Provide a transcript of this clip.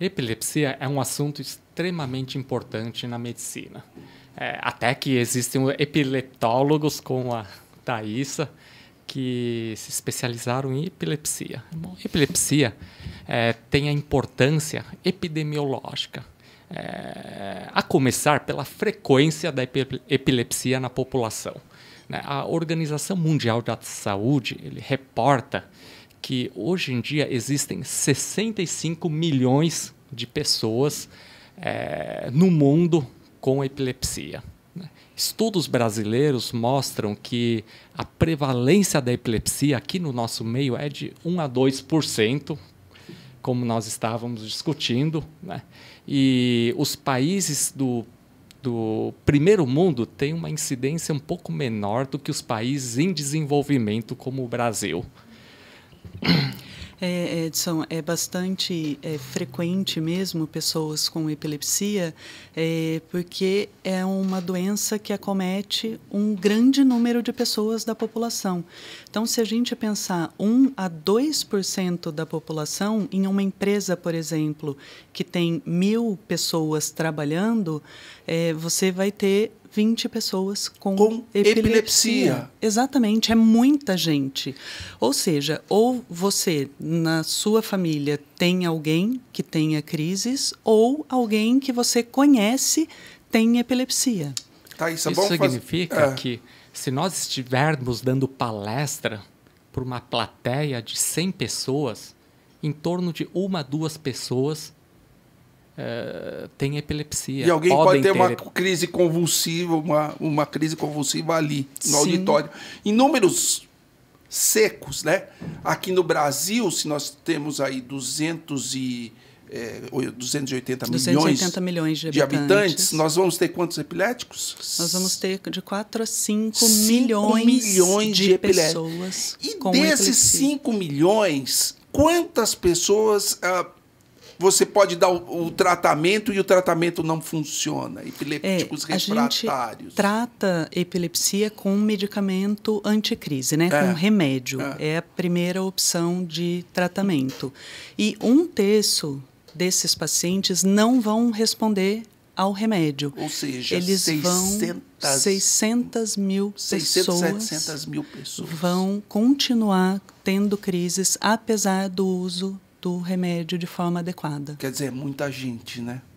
Epilepsia é um assunto extremamente importante na medicina. É, até que existem epileptólogos como a Thaisa que se especializaram em epilepsia. Bom, epilepsia é, tem a importância epidemiológica, é, a começar pela frequência da epilepsia na população. Né? A Organização Mundial da Saúde ele reporta que hoje em dia existem 65 milhões de pessoas é, no mundo com epilepsia. Né? Estudos brasileiros mostram que a prevalência da epilepsia aqui no nosso meio é de 1 a 2%, como nós estávamos discutindo. Né? E os países do, do primeiro mundo têm uma incidência um pouco menor do que os países em desenvolvimento, como o Brasil. É, é, Edson, é bastante é, frequente mesmo pessoas com epilepsia, é, porque é uma doença que acomete um grande número de pessoas da população. Então, se a gente pensar 1 a 2% da população, em uma empresa, por exemplo, que tem mil pessoas trabalhando, é, você vai ter 20 pessoas com, com epilepsia. epilepsia. Exatamente, é muita gente. Ou seja, ou você na sua família tem alguém que tenha crises, ou alguém que você conhece tem epilepsia. Tá, isso, é bom significa fazer... É. que se nós estivermos dando palestra para uma plateia de 100 pessoas, em torno de uma, duas pessoas eh, tem epilepsia. E alguém pode ter, ter, uma crise convulsiva, uma, uma crise convulsiva ali, no Sim. auditório. Em números secos, né? Aqui no Brasil, se nós temos aí 200 e, 280, eh, 280 milhões, de, habitantes. habitantes. nós vamos ter quantos epiléticos? Nós vamos ter de 4 a 5, 5 milhões, milhões, de, de pessoas. E desses epilepsia. 5 milhões, quantas pessoas ah, você pode dar o, o tratamento e o tratamento não funciona. Epilépticos é, refratários. A trata epilepsia com medicamento anticrise, né? É, com remédio. É. é a primeira opção de tratamento. E um terço desses pacientes não vão responder ao remédio. Ou seja, eles 600, vão 600 mil 600, pessoas 700 mil pessoas vão continuar tendo crises apesar do uso do remédio de forma adequada. Quer dizer, muita gente, né?